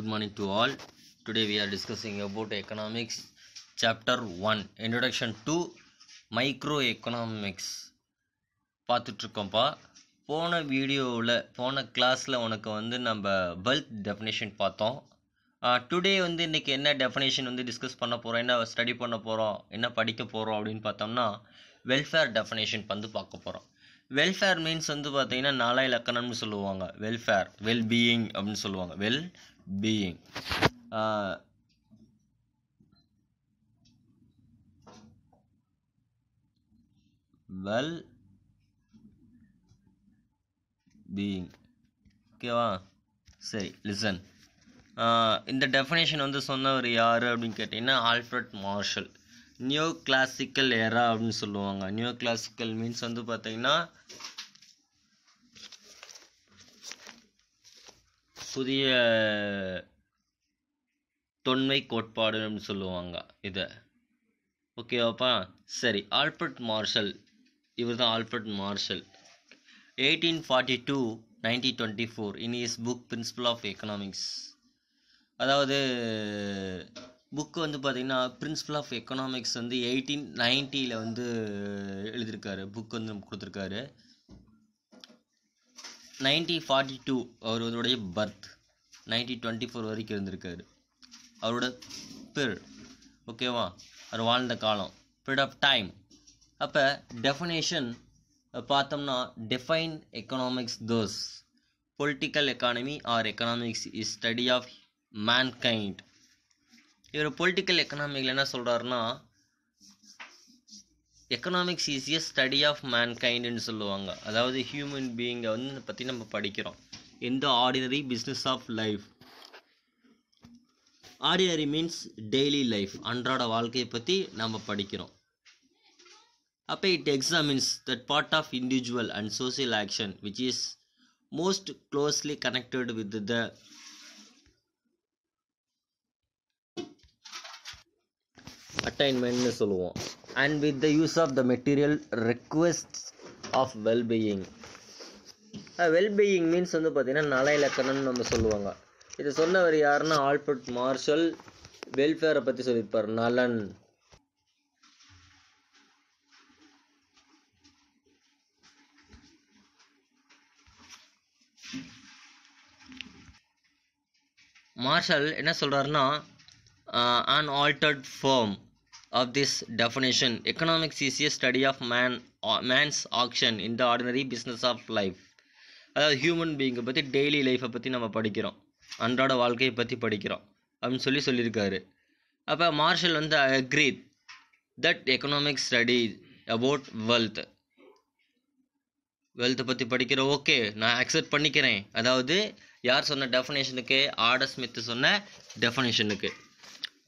Good good morning to all today we are discussing economics economics one 1 two micro economics பார்த்துட்ருக்கோம்ப்பா போன வீடியோவில் போன கிளாஸில் உனக்கு வந்து நம்ம பல்க் டெஃபினேஷன் பார்த்தோம் டுடே வந்து இன்றைக்கி என்ன டெஃபினேஷன் வந்து டிஸ்கஸ் பண்ண போகிறோம் என்ன ஸ்டடி பண்ண போகிறோம் என்ன படிக்க போகிறோம் அப்படின்னு பார்த்தோம்னா வெல்ஃபேர் டெஃபினேஷன் வந்து பார்க்க போகிறோம் வெல்ஃபேர் மீன்ஸ் வந்து பார்த்தீங்கன்னா நாலா இலக்கணம்னு சொல்லுவாங்க வெல்ஃபேர் வெல்பீயிங் அப்படின்னு சொல்லுவாங்க well being. Uh, well being ஓகேவா சரி லிசன் uh, இந்த டெஃபினேஷன் வந்து சொன்னவர் யார் அப்படின்னு கேட்டிங்கன்னா Alfred Marshall new classical era அப்படின்னு சொல்லுவாங்க நியூ கிளாசிக்கல் மீன்ஸ் வந்து பார்த்திங்கன்னா புதிய தொன்மை கோட்பாடுன்னு சொல்லுவாங்க இதை ஓகேவாப்பா சரி ஆல்பர்ட் மார்ஷல் இவர் தான் Albert Marshall eighteen forty two nineteen twenty four in his book principle of economics அதாவது புக் வந்து பார்த்திங்கன்னா பிரின்சிபல் ஆஃப் எக்கனாமிக்ஸ் வந்து எயிட்டீன் நைன்ட்டியில் வந்து எழுதியிருக்காரு புக் வந்து கொடுத்துருக்காரு நைன்டீன் ஃபார்ட்டி டூ அவருடைய பர்த் நைன்டீன் டுவெண்ட்டி ஃபோர் வரைக்கும் இருந்திருக்காரு அவரோட பிர் ஓகேவா அவர் வாழ்ந்த காலம் பிரிட் ஆஃப் டைம் அப்போ டெஃபினேஷன் பார்த்தோம்னா define economics those political economy or economics is study of mankind இவர் பொலிட்டிக்கல் எக்கனாமிக்கில் என்ன சொல்கிறாருன்னா எக்கனாமிக்ஸ் ஈஸியஸ்ட் ஸ்டடி ஆஃப் மேன்கைண்டுன்னு சொல்லுவாங்க அதாவது ஹியூமன் பீயிங்கை வந்து பற்றி நம்ம படிக்கிறோம் எந்த ordinary business of life ordinary means daily life அன்றாட வாழ்க்கையை பற்றி நம்ம படிக்கிறோம் அப்போ it examines that part of individual and social action which is most closely connected with the அட்டைன்மெண்ட்னு சொல்லுவோம் and with the use of the material requests of well-being wellbeing uh, means வந்து பார்த்திங்கன்னா நல இலக்கணம்னு நம்ம சொல்லுவாங்க இதை சொன்னவர் யாருன்னா ஆல்பர்ட் மார்ஷல் வெல்ஃபேரை பற்றி சொல்லியிருப்பார் நலன் மார்ஷல் என்ன சொல்கிறாருன்னா an uh, altered form of this definition, economics is a study of man, uh, man's action in the ordinary business of life. அதாவது ஹியூமன் பீயிங்கை பற்றி டெய்லி லைஃப்பை பற்றி நம்ம படிக்கிறோம் அன்றாட வாழ்க்கையை பற்றி படிக்கிறோம் அப்படின்னு சொல்லி சொல்லியிருக்காரு அப்போ மார்ஷல் வந்து agree that economics study about wealth வெல்த்தை பற்றி படிக்கிற ஓகே நான் அக்செப்ட் பண்ணிக்கிறேன் அதாவது யார் சொன்ன டெஃபனேஷனுக்கு ஆடர் ஸ்மித் சொன்ன டெஃபனேஷனுக்கு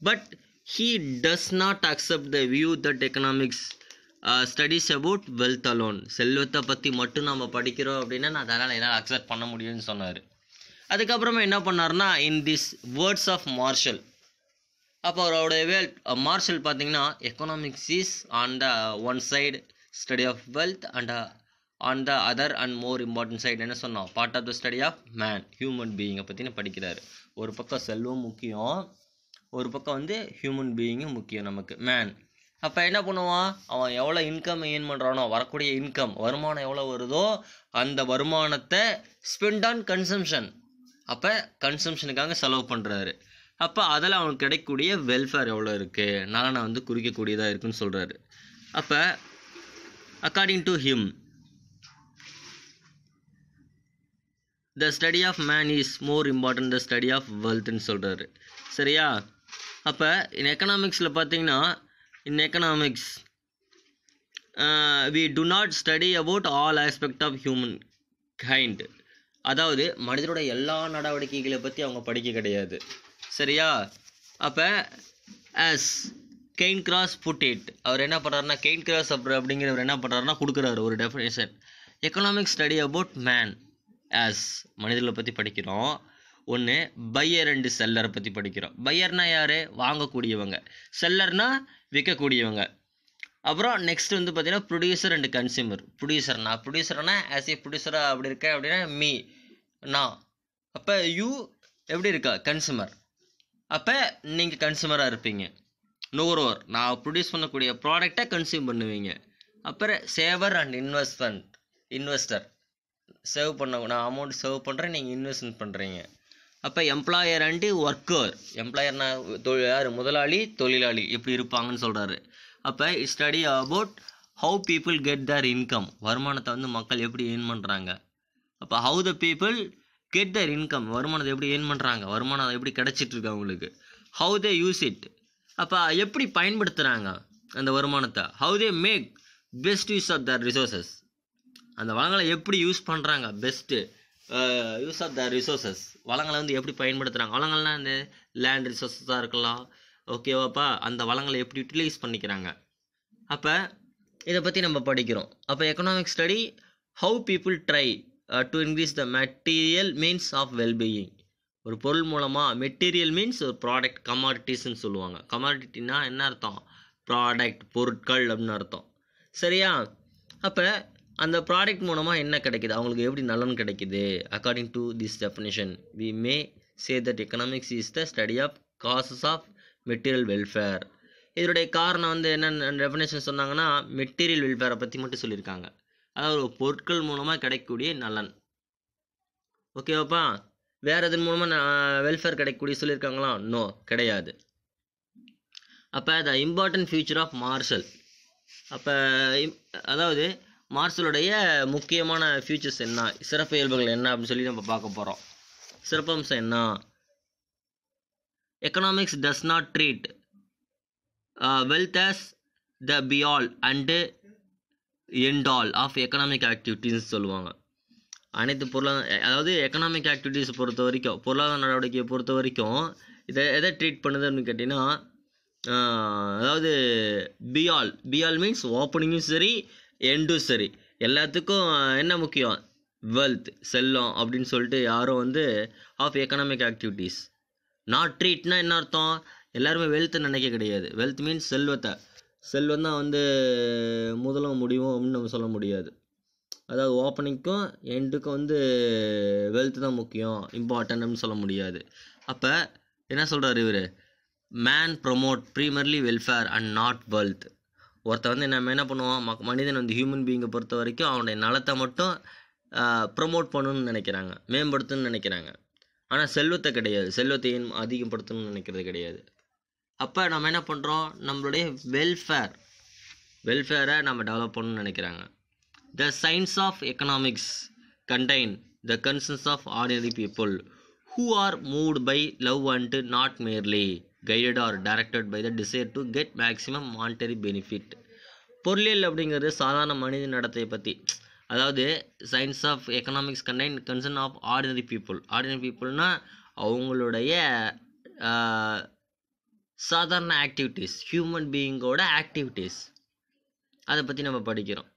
but he does not accept the view that economics studies about wealth alone செல்வத்தை பற்றி மட்டும் நம்ம படிக்கிறோம் அப்படின்னா நான் அதனால் என்னால் அக்செப்ட் பண்ண முடியும்னு சொன்னார் அதுக்கப்புறமா என்ன பண்ணார்னா in this words of Marshall அப்போ அவருடைய வேல் மார்ஷல் பார்த்தீங்கன்னா economics is on the one side study of wealth and on the other and more important side என்ன சொன்னோம் part of the study of man human பீயிங்கை பற்றின படிக்கிறார் ஒரு பக்கம் செல்வம் முக்கியம் ஒரு பக்கம் வந்து ஹியூமன் பீயிங்கும் முக்கியம் நமக்கு மேன் அப்போ என்ன பண்ணுவான் அவன் எவ்வளோ இன்கம் ஏர்ன் பண்ணுறானோ வரக்கூடிய இன்கம் வருமானம் எவ்வளோ வருதோ அந்த வருமானத்தை ஸ்பெண்ட் ஆன் கன்சம்ஷன் அப்போ கன்சம்ஷனுக்காக செலவு பண்ணுறாரு அப்போ அதில் அவனுக்கு கிடைக்கக்கூடிய வெல்ஃபேர் எவ்வளோ இருக்குது நான் வந்து குறிக்கக்கூடியதாக இருக்குன்னு சொல்கிறாரு அப்போ according to him the study of man is more important the study of வெல்த்னு சொல்கிறாரு சரியா அப்போ இன் எக்கனாமிக்ஸில் பார்த்தீங்கன்னா in economics we do not study about all aspect of human kind அதாவது மனிதனோட எல்லா நடவடிக்கைகளை பற்றி அவங்க படிக்க கிடையாது சரியா அப்போ as Cairncross put it அவர் என்ன பண்ணுறாருனா கெயின் கிராஸ் அப்புறம் அப்படிங்கிறவர் என்ன பண்ணுறாருனா கொடுக்குறாரு ஒரு definition economic study about man as மனிதர்களை பற்றி படிக்கிறோம் ஒன்று பையர் அண்டு செல்லரை பற்றி படிக்கிறோம் பையர்னா யார் வாங்கக்கூடியவங்க செல்லர்னா விற்கக்கூடியவங்க அப்புறம் நெக்ஸ்ட் வந்து பார்த்தீங்கன்னா ப்ரொடியூசர் அண்டு கன்சியூமர் ப்ரொடியூசர்னா ப்ரொடியூசர்னா ஆஸ் ஏ ப்ரொடியூசராக அப்படி இருக்கேன் அப்படின்னா மீ நான் அப்போ யூ எப்படி இருக்கா கன்சியூமர் அப்போ நீங்கள் கன்சியூமராக இருப்பீங்க நுகர்வோர் நான் ப்ரொடியூஸ் பண்ணக்கூடிய ப்ராடக்டை கன்சியூம் பண்ணுவீங்க அப்புறம் saver and investment investor save பண்ண நான் அமௌண்ட் சேவ் பண்ணுறேன் நீங்கள் இன்வெஸ்ட்மெண்ட் பண்ணுறீங்க அப்போ எம்ப்ளாயர் அண்டு ஒர்க்கர் எம்ப்ளாயர்னா யார் முதலாளி தொழிலாளி எப்படி இருப்பாங்கன்னு சொல்கிறாரு அப்போ study about how people get their income வருமானத்தை வந்து மக்கள் எப்படி ஏர்ன் பண்ணுறாங்க அப்போ how the people get their income வருமானத்தை எப்படி ஏர்ன் பண்ணுறாங்க வருமானம் எப்படி கிடச்சிட்ருக்கு அவங்களுக்கு ஹவு தே யூஸ் இட் அப்போ எப்படி பயன்படுத்துகிறாங்க அந்த வருமானத்தை how they make best use of their resources அந்த வளங்களை எப்படி யூஸ் பண்ணுறாங்க best use of the resources வளங்களை வந்து எப்படி பயன்படுத்துகிறாங்க வளங்கள்லாம் இந்த லேண்ட் ரிசோர்ஸஸாக இருக்கலாம் ஓகேவாப்பா அந்த வளங்களை எப்படி யூட்டிலைஸ் பண்ணிக்கிறாங்க அப்போ இதை பற்றி நம்ம படிக்கிறோம் அப்போ economic study how people try to increase the material means of well being ஒரு பொருள் மூலமாக மெட்டீரியல் மீன்ஸ் ஒரு ப்ராடக்ட் கமாடிட்டிஸ்ன்னு சொல்லுவாங்க கமாடிட்டின்னா என்ன அர்த்தம் ப்ராடக்ட் பொருட்கள் அப்படின்னு அர்த்தம் சரியா அப்போ அந்த ப்ராடக்ட் மூலமாக என்ன கிடைக்குது அவங்களுக்கு எப்படி நலன் கிடைக்குது according to this definition we may say that economics is the study of causes of material welfare இதனுடைய காரணம் வந்து என்னென்ன டெஃபினேஷன் சொன்னாங்கன்னா மெட்டீரியல் வெல்ஃபேரை பற்றி மட்டும் சொல்லியிருக்காங்க அதாவது பொருட்கள் மூலமாக கிடைக்கக்கூடிய நலன் ஓகேவாப்பா வேறு எதன் மூலமாக வெல்ஃபேர் கிடைக்கக்கூடிய சொல்லியிருக்காங்களா நோ கிடையாது அப்போ the important feature of Marshall அப்போ அதாவது மார்சலுடைய முக்கியமான ஃபியூச்சர்ஸ் என்ன சிறப்பு இயல்புகள் என்ன அப்படின்னு சொல்லி நம்ம பார்க்க போகிறோம் சிறப்பம்சம் என்ன economics does not treat wealth as the be all and end all of economic activities சொல்லுவாங்க அனைத்து பொருளாதார அதாவது எக்கனாமிக் ஆக்டிவிட்டீஸ் பொறுத்த வரைக்கும் பொருளாதார நடவடிக்கையை பொறுத்த வரைக்கும் இதை எதை ட்ரீட் பண்ணுதுன்னு கேட்டிங்கன்னா uh, அதாவது பியால் பியால் மீன்ஸ் ஓப்பனிங்கும் சரி எண்டும் சரி எல்லாத்துக்கும் என்ன முக்கியம் வெல்த் செல்லம் அப்படின்னு சொல்லிட்டு யாரும் வந்து ஆஃப் எக்கனாமிக் ஆக்டிவிட்டீஸ் நாட் ட்ரீட்னா என்ன அர்த்தம் எல்லாருமே வெல்த் நினைக்க கிடையாது வெல்த் மீன்ஸ் செல்வத்தை செல்வம் தான் வந்து முதலும் முடிவும் அப்படின்னு நம்ம சொல்ல முடியாது அதாவது ஓப்பனிங்க்கும் எண்டுக்கும் வந்து வெல்த் தான் முக்கியம் இம்பார்ட்டன்ட்னு சொல்ல முடியாது அப்போ என்ன சொல்கிறார் இவர் man promote primarily welfare and not wealth ஒருத்த வந்து நம்ம என்ன பண்ணுவான் மனிதன் வந்து ஹியூமன் பீயிங்கை பொறுத்த வரைக்கும் அவனுடைய நலத்தை மட்டும் ப்ரொமோட் பண்ணணும்னு நினைக்கிறாங்க மேம்படுத்தணும்னு நினைக்கிறாங்க ஆனால் செல்வத்தை கிடையாது செல்வத்தையும் அதிகப்படுத்தணும்னு நினைக்கிறது கிடையாது அப்போ நம்ம என்ன பண்ணுறோம் நம்மளுடைய வெல்ஃபேர் வெல்ஃபேரை நம்ம டெவலப் பண்ணணும்னு நினைக்கிறாங்க the science of economics contain the concerns of ordinary people who are moved by love and not merely guided or directed by the desire to get maximum monetary benefit பொருளியல் அப்படிங்கிறது சாதாரண மனித நடத்தையை பற்றி அதாவது science of economics contain concern of ordinary people ordinary பீப்புள்னால் அவங்களுடைய சாதாரண ஆக்டிவிட்டீஸ் ஹியூமன் பீயிங்கோட ஆக்டிவிட்டீஸ் அதை பற்றி நம்ம படிக்கிறோம்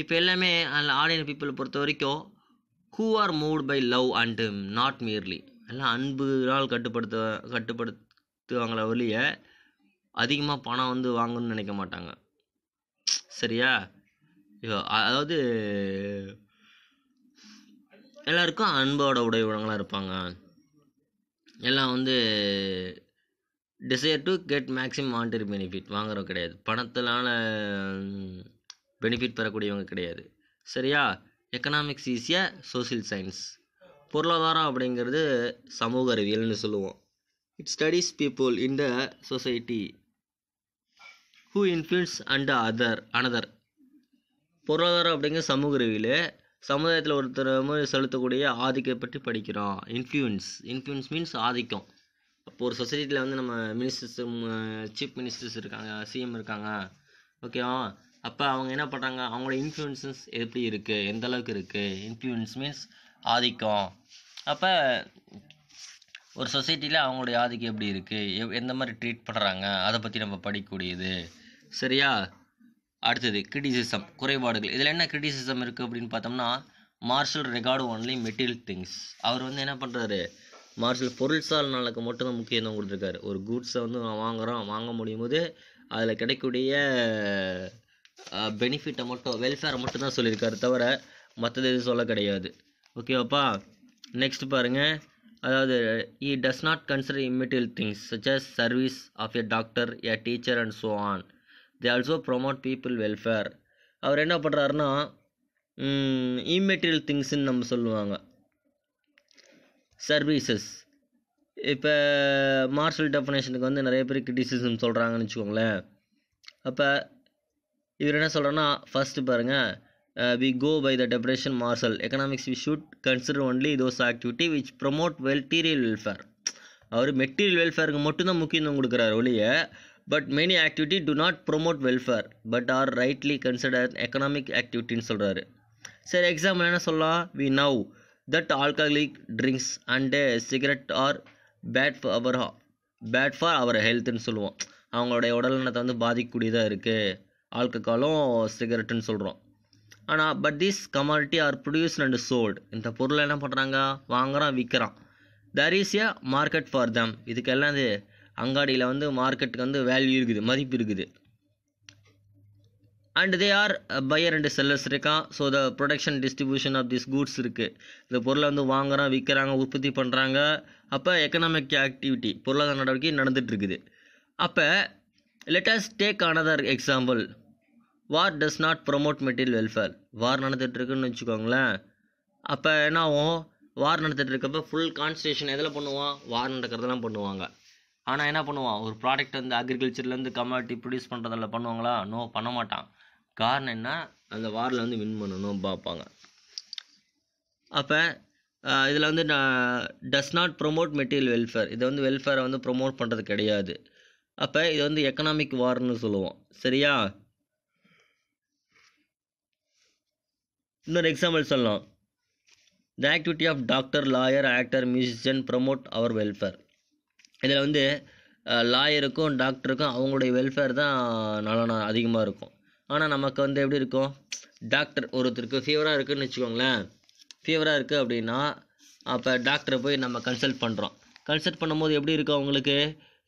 இப்போ எல்லாமே அதில் ஆர்டினரி பீப்புளை பொறுத்த வரைக்கும் who are moved by love and not merely எல்லாம் அன்புகளால் கட்டுப்படுத்த கட்டுப்படுத்த வாங்கல ஒழிய அதிகமாக பணம் வந்து வாங்கணும்னு நினைக்க மாட்டாங்க சரியா அதாவது எல்லாருக்கும் அன்போட உடையவங்களாக இருப்பாங்க எல்லாம் வந்து desire to get maximum monetary benefit வாங்குறவங்க கிடையாது பணத்தினால பெனிஃபிட் பெறக்கூடியவங்க கிடையாது சரியா எக்கனாமிக்ஸ் ஈஸியாக சோசியல் சயின்ஸ் பொருளாதாரம் அப்படிங்கிறது சமூக அறிவியல்னு சொல்லுவோம் it studies people in the society who influence and other another பொருளாதாரம் அப்படிங்கிற சமூக அறிவியல் சமுதாயத்தில் ஒருத்தர் செலுத்தக்கூடிய ஆதிக்கம் பற்றி படிக்கிறோம் இன்ஃப்ளூயன்ஸ் இன்ஃப்ளூயன்ஸ் மீன்ஸ் ஆதிக்கம் அப்போ ஒரு சொசைட்டியில் வந்து நம்ம மினிஸ்டர்ஸ் சீஃப் மினிஸ்டர்ஸ் இருக்காங்க சிஎம் இருக்காங்க ஓகேவா அப்போ அவங்க என்ன பண்ணுறாங்க அவங்களோட இன்ஃப்ளூயன்சஸ் எப்படி இருக்குது எந்த அளவுக்கு இருக்குது இன்ஃப்ளூயன்ஸ் மீன்ஸ் ஆதிக்கம் அப்போ ஒரு சொசைட்டியில் அவங்களுடைய ஆதிக்கம் எப்படி இருக்குது எந்த மாதிரி ட்ரீட் பண்ணுறாங்க அதை பற்றி நம்ம படிக்கக்கூடியது சரியா அடுத்தது கிரிட்டிசிசம் குறைபாடுகள் இதில் என்ன கிரிட்டிசிசம் இருக்குது அப்படின்னு பார்த்தோம்னா Marshall regard only material things அவர் வந்து என்ன பண்ணுறாரு மார்ஷல் பொருள்சால் நலக்கு மட்டும்தான் முக்கியத்துவம் கொடுத்துருக்காரு ஒரு கூட்ஸை வந்து நான் வாங்குகிறோம் வாங்க முடியும் போது அதில் கிடைக்கக்கூடிய பெனிஃபிட்டை மட்டும் வெல்ஃபேரை மட்டும் தான் சொல்லியிருக்காரு தவிர மற்றது எதுவும் சொல்ல கிடையாது ஓகேவாப்பா நெக்ஸ்ட் பாருங்கள் அதாவது he does not consider immaterial things such as service of a doctor a teacher and so on they also promote people welfare அவர் என்ன பண்ணுறாருன்னா இம்மெட்டீரியல் திங்ஸ்ன்னு நம்ம சொல்லுவாங்க சர்வீசஸ் இப்போ மார்ஷல் டெஃபனேஷனுக்கு வந்து நிறைய பேர் கிரிட்டிசிசம் சொல்கிறாங்கன்னு வச்சுக்கோங்களேன் அப்போ இவர் என்ன சொல்கிறேன்னா ஃபஸ்ட்டு பாருங்கள் we go by the definition marshal economics we should consider only those activity which promote material welfare அவர் மெட்டீரியல் வெல்ஃபேருக்கு மட்டும்தான் முக்கியத்துவம் கொடுக்குறாரு ஒழிய but many activity do not promote welfare but are rightly consider economic ஆக்டிவிட்டின்னு சொல்கிறாரு சரி எக்ஸாம்பிள் என்ன சொல்லலாம் we know that alcoholic drinks and cigarette are bad for our bad for our ஹெல்த்துன்னு சொல்லுவோம் அவங்களுடைய உடல்நலத்தை வந்து பாதிக்கக்கூடியதாக இருக்குது ஆல்கஹாலும் சிகரெட்டுன்னு சொல்கிறோம் ஆனால் but this commodity are produce and sold இந்த பொருளை என்ன பண்ணுறாங்க வாங்குகிறான் விற்கிறான் there is a market for them இதுக்கெல்லாம் இது அங்காடியில் வந்து மார்க்கெட்டுக்கு வந்து வேல்யூ இருக்குது மதிப்பு இருக்குது and they are buyer and sellers இருக்கான் so the production distribution of this goods இருக்குது இந்த பொருளை வந்து வாங்குகிறான் விற்கிறாங்க உற்பத்தி பண்ணுறாங்க அப்போ எக்கனாமிக் ஆக்டிவிட்டி பொருளாதார நடவடிக்கை நடந்துகிட்ருக்குது அப்போ let us take another example war does not promote material welfare war நடந்துகிட்ருக்குன்னு வச்சுக்கோங்களேன் அப்போ என்ன ஆகும் வார் நடந்துகிட்ருக்கப்ப ஃபுல் கான்சன்ட்ரேஷன் எதில் பண்ணுவான் வார் நடக்கிறதெல்லாம் பண்ணுவாங்க ஆனால் என்ன பண்ணுவான் ஒரு ப்ராடக்ட் வந்து அக்ரிகல்ச்சர்லேருந்து கமாட்டி ப்ரொடியூஸ் பண்ணுறதில் பண்ணுவாங்களா நோ பண்ண மாட்டான் காரணம் என்ன அந்த வாரில் வந்து வின் பண்ணணும் பார்ப்பாங்க அப்போ இதில் வந்து does not promote material welfare இதை வந்து வெல்ஃபேரை வந்து ப்ரொமோட் பண்ணுறது கிடையாது அப்போ இது வந்து எக்கனாமிக் வார்னு சொல்லுவோம் சரியா இன்னொரு எக்ஸாம்பிள் சொல்லலாம் the activity of doctor lawyer actor musician promote our welfare இதில் வந்து லாயருக்கும் டாக்டருக்கும் அவங்களுடைய வெல்ஃபேர் தான் நல்லா அதிகமாக இருக்கும் ஆனால் நமக்கு வந்து எப்படி இருக்கும் டாக்டர் ஒருத்தருக்கு ஃபீவராக இருக்குதுன்னு வச்சுக்கோங்களேன் ஃபீவராக இருக்குது அப்படின்னா அப்போ டாக்டரை போய் நம்ம கன்சல்ட் பண்ணுறோம் கன்சல்ட் பண்ணும்போது எப்படி இருக்கும் அவங்களுக்கு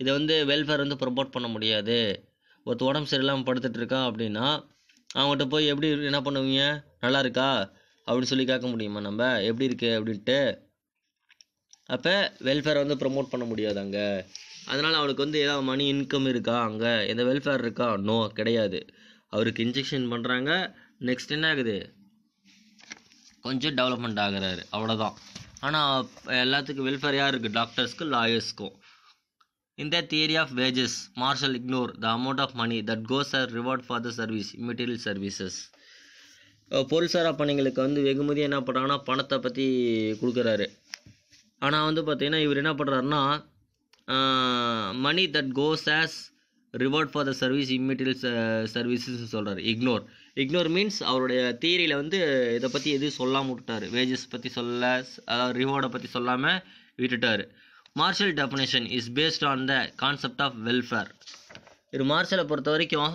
இதை வந்து வெல்ஃபேர் வந்து ப்ரொமோட் பண்ண முடியாது ஒருத்தர் உடம்பு சரியில்லாமல் இருக்கா அப்படின்னா அவங்ககிட்ட போய் எப்படி என்ன பண்ணுவீங்க நல்லா இருக்கா அப்படின்னு சொல்லி கேட்க முடியுமா நம்ம எப்படி இருக்கு அப்படின்ட்டு அப்போ வெல்ஃபேர் வந்து ப்ரமோட் பண்ண முடியாது அங்கே அதனால் அவனுக்கு வந்து ஏதாவது மணி இன்கம் இருக்கா அங்கே எந்த வெல்ஃபேர் இருக்கா நோ கிடையாது அவருக்கு இன்ஜெக்ஷன் பண்ணுறாங்க நெக்ஸ்ட் என்ன ஆகுது கொஞ்சம் டெவலப்மெண்ட் ஆகிறாரு அவ்வளோதான் ஆனால் எல்லாத்துக்கும் வெல்ஃபேர் யாருக்கு டாக்டர்ஸ்க்கும் லாயர்ஸ்க்கும் In the theory of wages, Marshall ignored the amount of money that goes as reward for the service, material services. பொருள்சாரா uh, பணிகளுக்கு வந்து வெகுமதி என்ன பண்ணுறாங்கன்னா பணத்தை பற்றி கொடுக்குறாரு ஆனால் வந்து பார்த்திங்கன்னா இவர் என்ன பண்ணுறாருன்னா money that goes as reward for the service immaterial சர்வீசஸ்ன்னு சொல்கிறார் இக்னோர் இக்னோர் மீன்ஸ் அவருடைய தியரியில் வந்து இதை பற்றி எதுவும் சொல்லாமல் விட்டுட்டார் வேஜஸ் பற்றி சொல்ல அதாவது ரிவார்டை பற்றி சொல்லாமல் விட்டுட்டார் Marshall definition is based on the concept of welfare இது மார்ஷலை பொறுத்த வரைக்கும்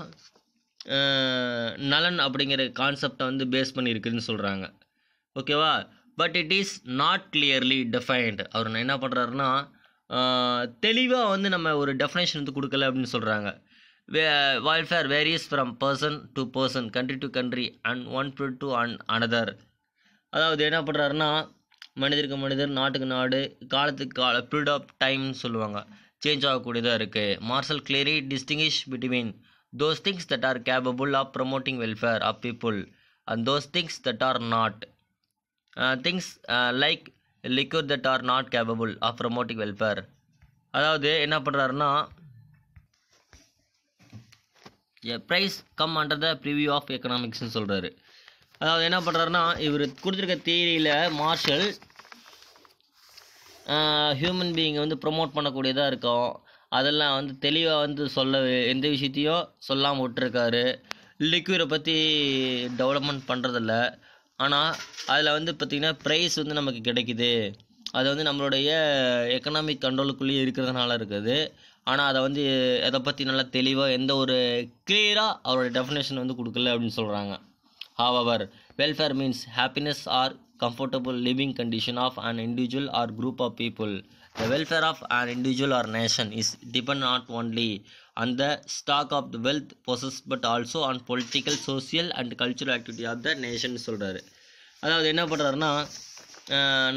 நலன் அப்படிங்கிற கான்செப்டை வந்து பேஸ் பண்ணியிருக்குன்னு சொல்கிறாங்க ஓகேவா but it is not clearly defined அவர் என்ன பண்ணுறாருன்னா தெளிவாக வந்து நம்ம ஒரு டெஃபினேஷன் வந்து கொடுக்கல அப்படின்னு சொல்கிறாங்க வே welfare varies from person to person country to country and one to and another அதாவது என்ன பண்ணுறாருன்னா மனிதருக்கு மனிதர் நாட்டுக்கு நாடு காலத்துக்கு கால பீரியட் ஆஃப் டைம்னு சொல்லுவாங்க சேஞ்ச் ஆகக்கூடியதாக இருக்குது Marshall clearly distinguish between those things that are capable of promoting welfare of people and those things that are not things like liquor that are not capable of promoting welfare அதாவது என்ன பண்ணுறாருன்னா price come under the preview of எக்கனாமிக்ஸ்னு சொல்கிறாரு அதாவது என்ன பண்ணுறாருன்னா இவர் கொடுத்துருக்க தேதியில் மார்ஷல் ஹியூமன் பீயிங்கை வந்து ப்ரொமோட் பண்ணக்கூடியதாக இருக்கும் அதெல்லாம் வந்து தெளிவாக வந்து சொல்ல எந்த விஷயத்தையும் சொல்லாமல் விட்டுருக்காரு லிக்விடை பற்றி டெவலப்மெண்ட் பண்ணுறதில்ல ஆனால் அதில் வந்து பார்த்திங்கன்னா ப்ரைஸ் வந்து நமக்கு கிடைக்குது அது வந்து நம்மளுடைய எக்கனாமிக் கண்ட்ரோலுக்குள்ளேயே இருக்கிறதுனால இருக்குது ஆனால் அதை வந்து எதை பற்றி நல்லா தெளிவாக எந்த ஒரு கிளியராக அவரோட டெஃபினேஷன் வந்து கொடுக்கல அப்படின்னு சொல்கிறாங்க However, welfare means happiness or comfortable living condition of an individual or group of people. The welfare of an individual or nation is dependent not only on the stock of the wealth possessed but also on political, social and cultural activity of the nation சொல்கிறாரு அதாவது என்ன பண்ணுறாருன்னா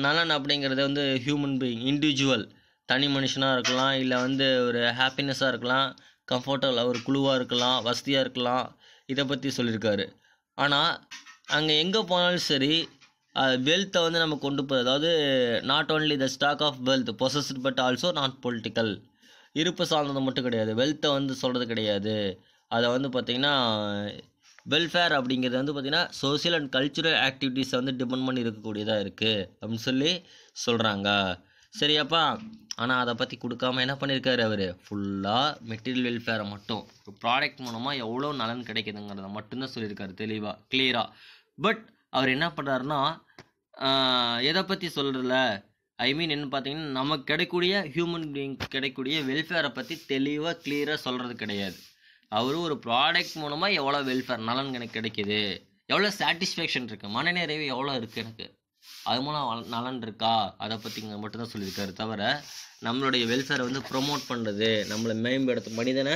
நலன் அப்படிங்கிறது வந்து human being individual தனி மனுஷனாக இருக்கலாம் இல்லை வந்து ஒரு ஹாப்பினஸ்ஸாக இருக்கலாம் கம்ஃபர்டபுளாக ஒரு குழுவாக இருக்கலாம் வசதியாக இருக்கலாம் இதை பற்றி சொல்லியிருக்காரு ஆனால் அங்கே எங்கே போனாலும் சரி வெல்த்தை வந்து நம்ம கொண்டு போய் அதாவது not only the stock of wealth possessed but also not political இருப்பு சார்ந்தது மட்டும் கிடையாது வெல்த்தை வந்து சொல்கிறது கிடையாது அதை வந்து பார்த்திங்கன்னா வெல்ஃபேர் அப்படிங்கிறது வந்து பார்த்திங்கன்னா சோசியல் அண்ட் கல்ச்சுரல் ஆக்டிவிட்டீஸை வந்து டிபெண்ட் பண்ணி இருக்கக்கூடியதாக இருக்குது அப்படின்னு சொல்லி சொல்கிறாங்க சரியாப்பா ஆனால் அதை பற்றி கொடுக்காம என்ன பண்ணியிருக்காரு அவர் ஃபுல்லாக மெட்டீரியல் வெல்ஃபேரை மட்டும் ஒரு ப்ராடக்ட் மூலமாக எவ்வளோ நலன் கிடைக்குதுங்கிறத மட்டும்தான் சொல்லியிருக்காரு தெளிவாக கிளியராக பட் அவர் என்ன பண்ணுறாருன்னா எதை பற்றி சொல்கிறதில்ல ஐ மீன் என்ன பார்த்தீங்கன்னா நமக்கு கிடைக்கூடிய ஹியூமன் பீயிங் கிடைக்கூடிய வெல்ஃபேரை பற்றி தெளிவாக கிளியராக சொல்கிறது கிடையாது அவரும் ஒரு ப்ராடக்ட் மூலமாக எவ்வளோ வெல்ஃபேர் நலன் எனக்கு கிடைக்கிது எவ்வளோ சாட்டிஸ்ஃபேக்ஷன் இருக்குது மனநிறைவு எவ்வளோ இருக்குது எனக்கு அது மூலம் நலன் இருக்கா அதை பற்றி மட்டும்தான் சொல்லியிருக்காரு தவிர நம்மளுடைய வெல்ஃபேரை வந்து ப்ரொமோட் பண்ணுறது நம்மளை மேம்படுத்த மனிதனை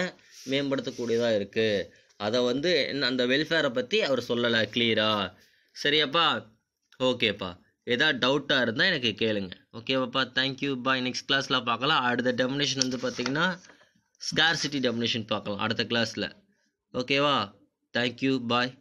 மேம்படுத்தக்கூடியதாக இருக்குது அதை வந்து அந்த வெல்ஃபேரை பற்றி அவர் சொல்லலை கிளியராக சரியாப்பா ஓகேப்பா ஏதாவது டவுட்டாக இருந்தால் எனக்கு கேளுங்க ஓகேவாப்பா தேங்க்யூ பாய் நெக்ஸ்ட் கிளாஸில் பார்க்கலாம் அடுத்த டெமினேஷன் வந்து பார்த்திங்கன்னா சிட்டி டெமினேஷன் பார்க்கலாம் அடுத்த கிளாஸில் ஓகேவா தேங்க்யூ பாய்